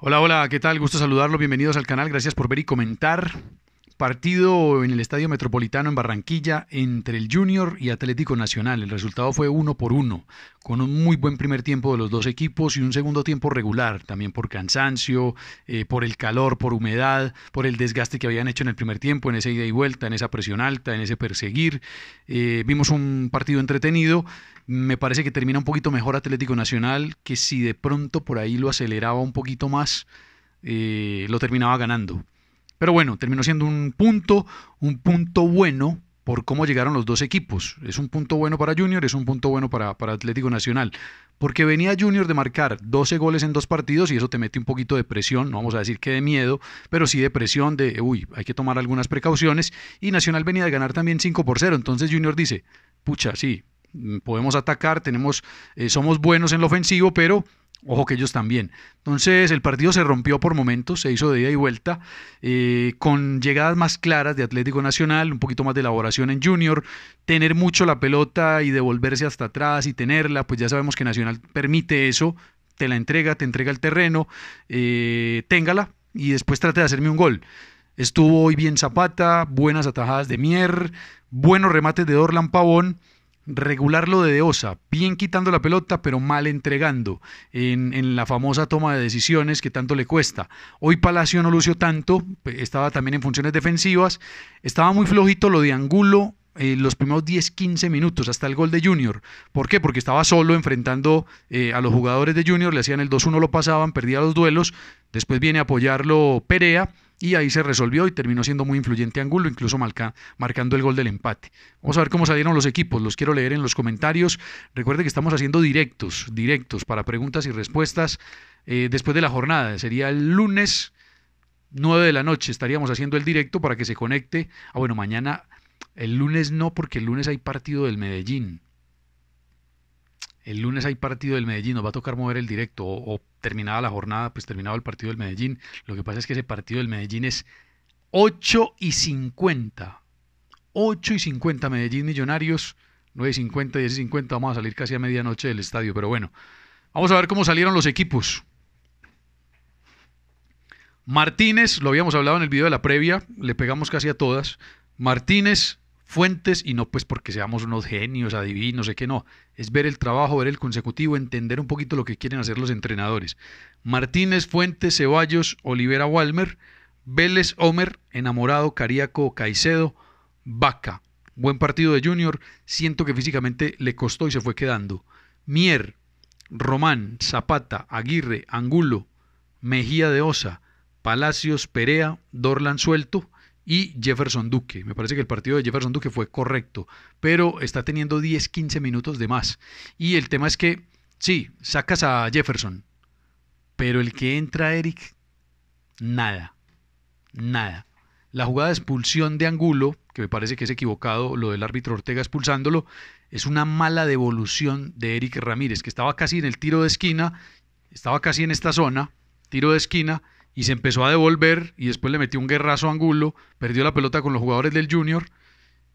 Hola, hola, ¿qué tal? Gusto saludarlos, bienvenidos al canal, gracias por ver y comentar. Partido en el Estadio Metropolitano en Barranquilla entre el Junior y Atlético Nacional. El resultado fue uno por uno, con un muy buen primer tiempo de los dos equipos y un segundo tiempo regular, también por cansancio, eh, por el calor, por humedad, por el desgaste que habían hecho en el primer tiempo, en esa ida y vuelta, en esa presión alta, en ese perseguir. Eh, vimos un partido entretenido. Me parece que termina un poquito mejor Atlético Nacional, que si de pronto por ahí lo aceleraba un poquito más, eh, lo terminaba ganando. Pero bueno, terminó siendo un punto, un punto bueno por cómo llegaron los dos equipos. Es un punto bueno para Junior, es un punto bueno para, para Atlético Nacional. Porque venía Junior de marcar 12 goles en dos partidos y eso te mete un poquito de presión, no vamos a decir que de miedo, pero sí de presión de, uy, hay que tomar algunas precauciones. Y Nacional venía de ganar también 5 por 0. Entonces Junior dice, pucha, sí, mm, podemos atacar, tenemos, eh, somos buenos en lo ofensivo, pero Ojo que ellos también. Entonces el partido se rompió por momentos, se hizo de ida y vuelta, eh, con llegadas más claras de Atlético Nacional, un poquito más de elaboración en Junior, tener mucho la pelota y devolverse hasta atrás y tenerla, pues ya sabemos que Nacional permite eso, te la entrega, te entrega el terreno, eh, téngala y después trate de hacerme un gol. Estuvo hoy bien Zapata, buenas atajadas de Mier, buenos remates de Dorlan Pavón regularlo de Deosa, bien quitando la pelota, pero mal entregando en, la famosa toma de decisiones que tanto le cuesta. Hoy Palacio no lució tanto, estaba también en funciones defensivas, estaba muy flojito lo de Angulo. Eh, los primeros 10-15 minutos hasta el gol de Junior. ¿Por qué? Porque estaba solo enfrentando eh, a los jugadores de Junior, le hacían el 2-1, lo pasaban, perdía los duelos, después viene a apoyarlo Perea y ahí se resolvió y terminó siendo muy influyente Angulo, incluso marcando el gol del empate. Vamos a ver cómo salieron los equipos, los quiero leer en los comentarios. Recuerde que estamos haciendo directos, directos para preguntas y respuestas eh, después de la jornada, sería el lunes 9 de la noche, estaríamos haciendo el directo para que se conecte. Ah, bueno, mañana, el lunes no, porque el lunes hay partido del Medellín el lunes hay partido del Medellín, nos va a tocar mover el directo o, terminada la jornada, pues terminado el partido del Medellín. Lo que pasa es que ese partido del Medellín es 8 y 50. 8 y 50 Medellín Millonarios, 9 y 50, 10 y 50. Vamos a salir casi a medianoche del estadio, pero bueno, vamos a ver cómo salieron los equipos. Martínez, lo habíamos hablado en el video de la previa, le pegamos casi a todas. Martínez fuentes y no pues porque seamos unos genios, adivinos, sé que no. Es ver el trabajo, ver el consecutivo, entender un poquito lo que quieren hacer los entrenadores. Martínez, Fuentes, Ceballos, Olivera, Walmer, Vélez, Homer, Enamorado, Cariaco, Caicedo, Vaca. Buen partido de Junior, siento que físicamente le costó y se fue quedando. Mier, Román, Zapata, Aguirre, Angulo, Mejía de Osa, Palacios, Perea, Dorlan suelto y Jefferson Duque. Me parece que el partido de Jefferson Duque fue correcto, pero está teniendo 10, 15 minutos de más. Y el tema es que, sí, sacas a Jefferson, pero el que entra Eric, nada, nada. La jugada de expulsión de Angulo, que me parece que es equivocado lo del árbitro Ortega expulsándolo, es una mala devolución de Eric Ramírez, que estaba casi en el tiro de esquina, estaba casi en esta zona, tiro de esquina, y se empezó a devolver y después le metió un guerrazo a Angulo, perdió la pelota con los jugadores del Junior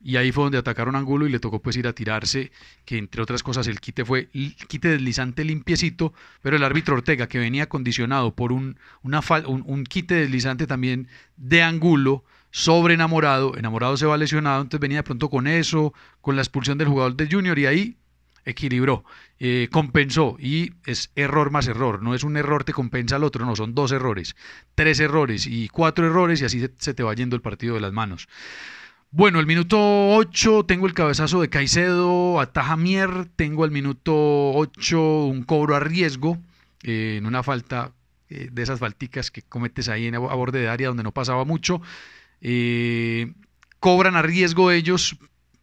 y ahí fue donde atacaron a Angulo y le tocó pues ir a tirarse, que entre otras cosas el quite fue el quite deslizante limpiecito, pero el árbitro Ortega que venía condicionado por un, una, un quite deslizante también de Angulo sobre enamorado, enamorado se va lesionado, entonces venía de pronto con eso, con la expulsión del jugador del Junior y ahí equilibró, eh, compensó y es error más error, no es un error te compensa al otro, no, son dos errores, tres errores y cuatro errores y así se, te va yendo el partido de las manos. Bueno, el minuto 8 tengo el cabezazo de Caicedo a Tajamier, tengo al minuto 8 un cobro a riesgo eh, en una falta eh, de esas falticas que cometes ahí en, a borde de área donde no pasaba mucho. cobran a riesgo ellos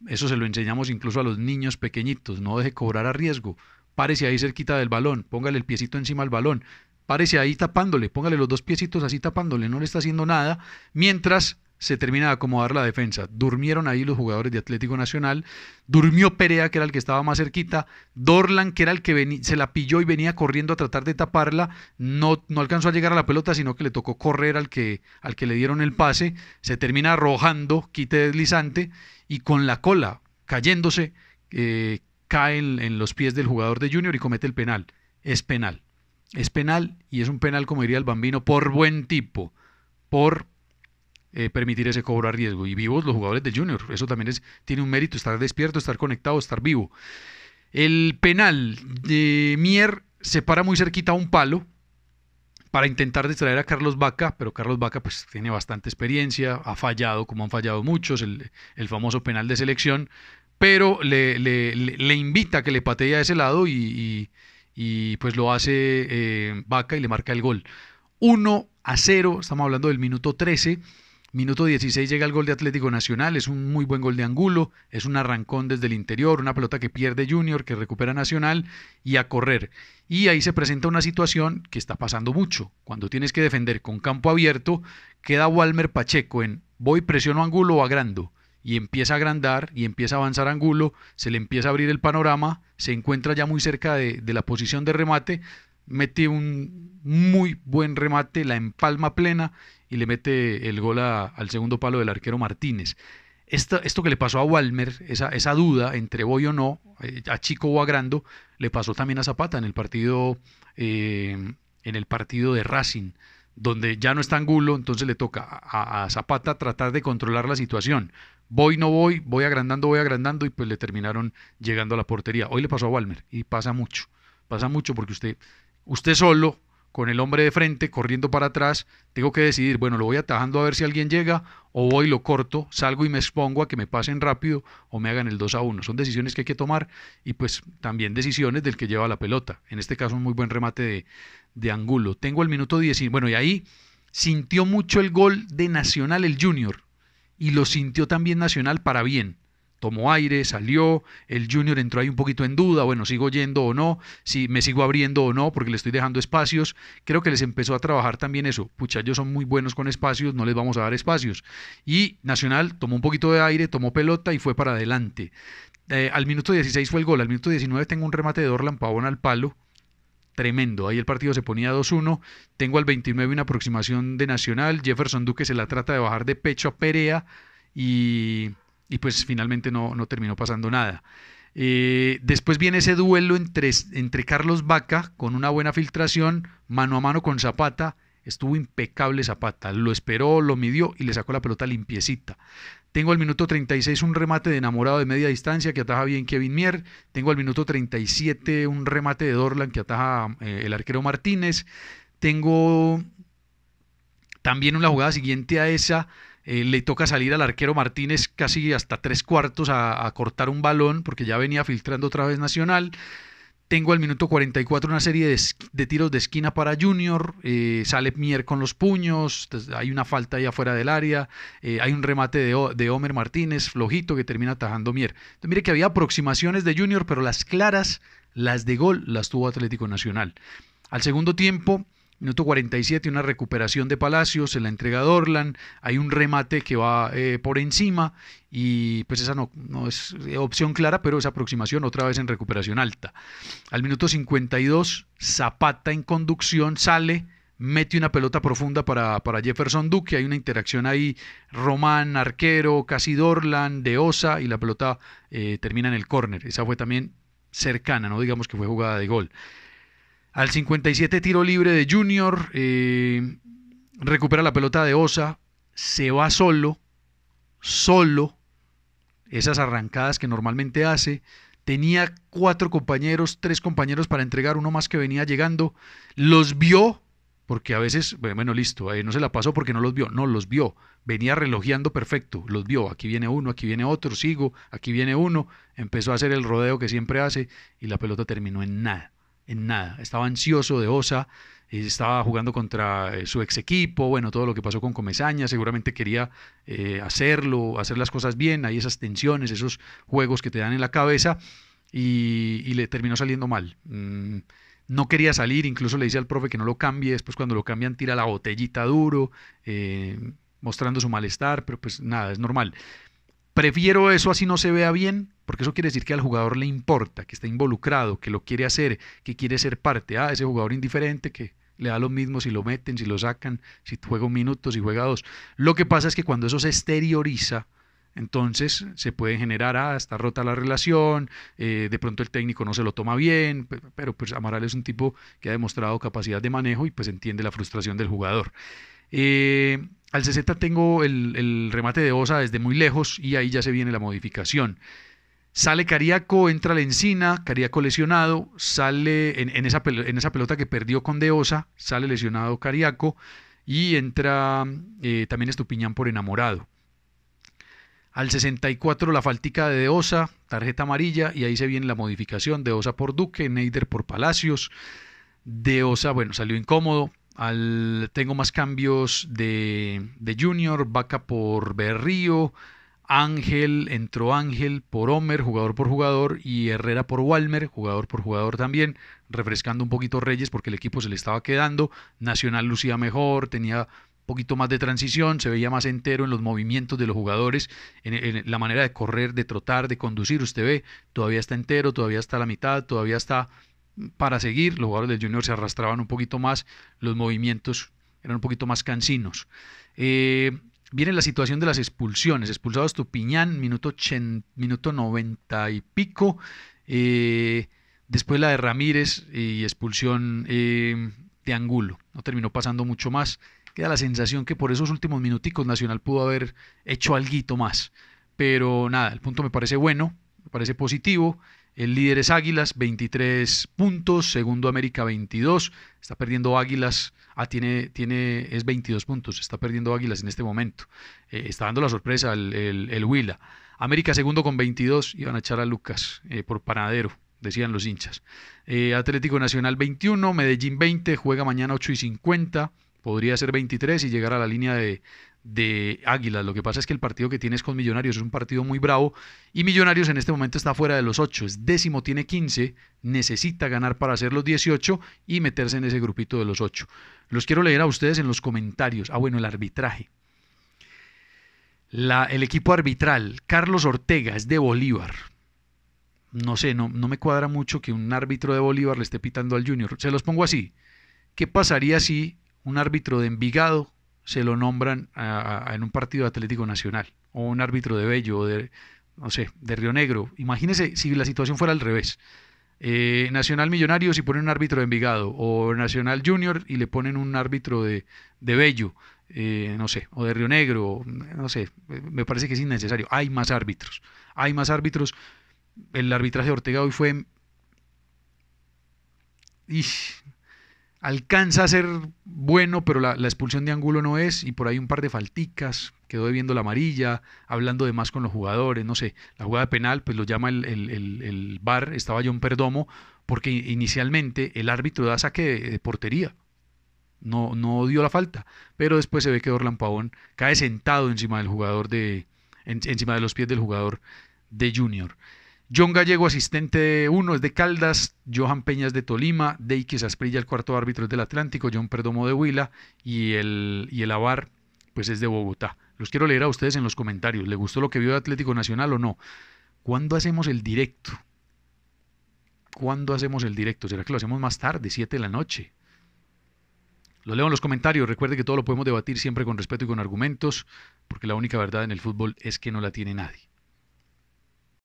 eso se lo enseñamos incluso a los niños pequeñitos, no deje cobrar a riesgo, párese ahí cerquita del balón, póngale el piecito encima al balón, párese ahí tapándole, póngale los dos piecitos así tapándole, no le está haciendo nada, mientras se termina de acomodar la defensa. Durmieron ahí los jugadores de Atlético Nacional. Durmió Perea, que era el que estaba más cerquita. Dorlan, que era el que se la pilló y venía corriendo a tratar de taparla. No, no alcanzó a llegar a la pelota, sino que le tocó correr al que, al que le dieron el pase. Se termina arrojando, quite deslizante y con la cola cayéndose, eh, cae en, en los pies del jugador de Junior y comete el penal. Es penal. Es penal y es un penal, como diría el bambino, por buen tipo. Por eh, permitir ese cobro a riesgo. Y vivos los jugadores de Junior. Eso también es, tiene un mérito, estar despierto, estar conectado, estar vivo. El penal de Mier se para muy cerquita a un palo para intentar distraer a Carlos Vaca, pero Carlos Vaca pues tiene bastante experiencia, ha fallado como han fallado muchos, el, famoso penal de selección, pero le, invita a que le patee a ese lado y, pues lo hace eh, Vaca y le marca el gol. 1 a 0, estamos hablando del minuto 13. Minuto 16 llega el gol de Atlético Nacional, es un muy buen gol de Angulo, es un arrancón desde el interior, una pelota que pierde Junior, que recupera Nacional y a correr. Y ahí se presenta una situación que está pasando mucho. Cuando tienes que defender con campo abierto, queda Walmer Pacheco en voy, presiono Angulo o agrando. Y empieza a agrandar y empieza a avanzar Angulo, se le empieza a abrir el panorama, se encuentra ya muy cerca de, de la posición de remate, mete un muy buen remate, la empalma plena y le mete el gol al segundo palo del arquero Martínez. Esto, que le pasó a Walmer, esa, duda entre voy o no, eh, a Chico o a Grando, le pasó también a Zapata en el partido, eh, en el partido de Racing, donde ya no está Angulo, entonces le toca a, a Zapata tratar de controlar la situación. Voy, no voy, voy agrandando, voy agrandando, y pues le terminaron llegando a la portería. Hoy le pasó a Walmer y pasa mucho, pasa mucho porque usted usted solo, con el hombre de frente, corriendo para atrás, tengo que decidir, bueno, lo voy atajando a ver si alguien llega, o voy, lo corto, salgo y me expongo a que me pasen rápido o me hagan el 2 a 1. Son decisiones que hay que tomar y pues también decisiones del que lleva la pelota. En este caso, un muy buen remate de, ángulo Angulo. Tengo el minuto 10, bueno, y ahí sintió mucho el gol de Nacional el Junior y lo sintió también Nacional para bien tomó aire, salió, el junior entró ahí un poquito en duda, bueno, sigo yendo o no, si me sigo abriendo o no, porque le estoy dejando espacios. Creo que les empezó a trabajar también eso. Puchallos son muy buenos con espacios, no les vamos a dar espacios. Y Nacional tomó un poquito de aire, tomó pelota y fue para adelante. Eh, al minuto 16 fue el gol, al minuto 19 tengo un remate de Orlan Pavón al palo tremendo. Ahí el partido se ponía 2-1. Tengo al 29 una aproximación de Nacional. Jefferson Duque se la trata de bajar de pecho a Perea y y pues finalmente no, terminó pasando nada. Eh, después viene ese duelo entre, entre Carlos Vaca con una buena filtración, mano a mano con Zapata. Estuvo impecable Zapata, lo esperó, lo midió y le sacó la pelota limpiecita. Tengo al minuto 36 un remate de enamorado de media distancia que ataja bien Kevin Mier. Tengo al minuto 37 un remate de Dorlan que ataja eh, el arquero Martínez. Tengo también una jugada siguiente a esa eh, le toca salir al arquero Martínez casi hasta tres cuartos a, cortar un balón porque ya venía filtrando otra vez Nacional. Tengo al minuto 44 una serie de, tiros de esquina para Junior. Eh, sale Mier con los puños. Hay una falta ahí afuera del área. Eh, hay un remate de, de, Homer Martínez, flojito, que termina atajando Mier. Entonces, mire que había aproximaciones de Junior, pero las claras, las de gol, las tuvo Atlético Nacional. Al segundo tiempo, Minuto 47, una recuperación de Palacios, se la entrega Dorlan, hay un remate que va eh, por encima y pues esa no, no es eh, opción clara, pero esa aproximación otra vez en recuperación alta. Al minuto 52, Zapata en conducción sale, mete una pelota profunda para, para, Jefferson Duque. Hay una interacción ahí, Román, arquero, casi Dorlan, de Osa, y la pelota eh, termina en el córner. Esa fue también cercana, no digamos que fue jugada de gol. Al 57 tiro libre de Junior, eh, recupera la pelota de Osa, se va solo, solo, esas arrancadas que normalmente hace. Tenía cuatro compañeros, tres compañeros para entregar, uno más que venía llegando. Los vio, porque a veces, bueno, listo, ahí eh, no se la pasó porque no los vio, no, los vio. Venía relojeando perfecto, los vio. Aquí viene uno, aquí viene otro, sigo, aquí viene uno. Empezó a hacer el rodeo que siempre hace y la pelota terminó en nada en nada. Estaba ansioso de Osa, eh, estaba jugando contra eh, su ex equipo, bueno, todo lo que pasó con Comezaña, seguramente quería eh, hacerlo, hacer las cosas bien, hay esas tensiones, esos juegos que te dan en la cabeza y, le terminó saliendo mal. Mm, no quería salir, incluso le dice al profe que no lo cambie, después cuando lo cambian tira la botellita duro, mostrando su malestar, pero pues nada, es normal. Prefiero eso así no se vea bien, porque eso quiere decir que al jugador le importa, que está involucrado, que lo quiere hacer, que quiere ser parte. Ah, ese jugador indiferente que le da lo mismo si lo meten, si lo sacan, si juega un minuto, si juega dos. Lo que pasa es que cuando eso se exterioriza, entonces se puede generar, ah, está rota la relación, eh, de pronto el técnico no se lo toma bien, pero, pues Amaral es un tipo que ha demostrado capacidad de manejo y pues entiende la frustración del jugador. Eh, al 60 tengo el, remate de Osa desde muy lejos y ahí ya se viene la modificación. Sale Cariaco, entra la encina, Cariaco lesionado, sale en, esa, pelota que perdió con De sale lesionado Cariaco y entra eh, también Estupiñán por enamorado. Al 64 la faltica de Deosa, tarjeta amarilla, y ahí se viene la modificación, de Osa por Duque, Neider por Palacios, Deosa, bueno, salió incómodo, tengo más cambios de, Junior, Vaca por Berrío, Ángel, entró Ángel por Homer, jugador por jugador, y Herrera por Walmer, jugador por jugador también, refrescando un poquito Reyes porque el equipo se le estaba quedando, Nacional lucía mejor, tenía un poquito más de transición, se veía más entero en los movimientos de los jugadores, en, en la manera de correr, de trotar, de conducir, usted ve, todavía está entero, todavía está a la mitad, todavía está para seguir, los jugadores del Junior se arrastraban un poquito más, los movimientos eran un poquito más cansinos. Eh, viene la situación de las expulsiones, expulsados Tupiñán, minuto, minuto 90 y pico, eh, después la de Ramírez eh, y expulsión de Angulo, no terminó pasando mucho más, queda la sensación que por esos últimos minuticos Nacional pudo haber hecho algo más, pero nada, el punto me parece bueno, me parece positivo. El líder es Águilas, 23 puntos. Segundo América, 22. Está perdiendo Águilas. Ah, tiene, tiene, es 22 puntos. Está perdiendo Águilas en este momento. Eh, está dando la sorpresa el, el, Huila. América segundo con 22. iban a echar a Lucas eh, por panadero, decían los hinchas. Eh, Atlético Nacional 21. Medellín 20. Juega mañana 8 y 50. Podría ser 23 y llegar a la línea de, de Águilas. Lo que pasa es que el partido que tienes con Millonarios, es un partido muy bravo y Millonarios en este momento está fuera de los 8, es décimo, tiene 15, necesita ganar para hacer los 18 y meterse en ese grupito de los 8. Los quiero leer a ustedes en los comentarios. Ah, bueno, el arbitraje. el equipo arbitral, Carlos Ortega, es de Bolívar. No sé, no, no me cuadra mucho que un árbitro de Bolívar le esté pitando al Junior. Se los pongo así. ¿Qué pasaría si un árbitro de Envigado se lo nombran en un partido Atlético Nacional o un árbitro de Bello o de, no sé, de Río Negro. Imagínense si la situación fuera al revés. Eh, Nacional Millonarios y ponen un árbitro de Envigado o Nacional Junior y le ponen un árbitro de, de Bello, eh, no sé, o de Río Negro, no sé, me parece que es innecesario. Hay más árbitros, hay más árbitros. El arbitraje de Ortega hoy fue... y alcanza a ser bueno, pero la, expulsión de Angulo no es, y por ahí un par de falticas, quedó viendo la amarilla, hablando de más con los jugadores, no sé, la jugada penal, pues lo llama el, el, bar, estaba John Perdomo, porque inicialmente el árbitro da saque de, portería, no, no, dio la falta, pero después se ve que Orlan Pavón cae sentado encima del jugador de, encima de los pies del jugador de Junior. John Gallego, asistente 1, es de Caldas, Johan Peñas de Tolima, Deikis Asprilla, el cuarto árbitro es del Atlántico, John Perdomo de Huila y el, y el Avar, pues es de Bogotá. Los quiero leer a ustedes en los comentarios. ¿Le gustó lo que vio de Atlético Nacional o no? ¿Cuándo hacemos el directo? ¿Cuándo hacemos el directo? ¿Será que lo hacemos más tarde, 7 de la noche? Lo leo en los comentarios. Recuerde que todo lo podemos debatir siempre con respeto y con argumentos, porque la única verdad en el fútbol es que no la tiene nadie.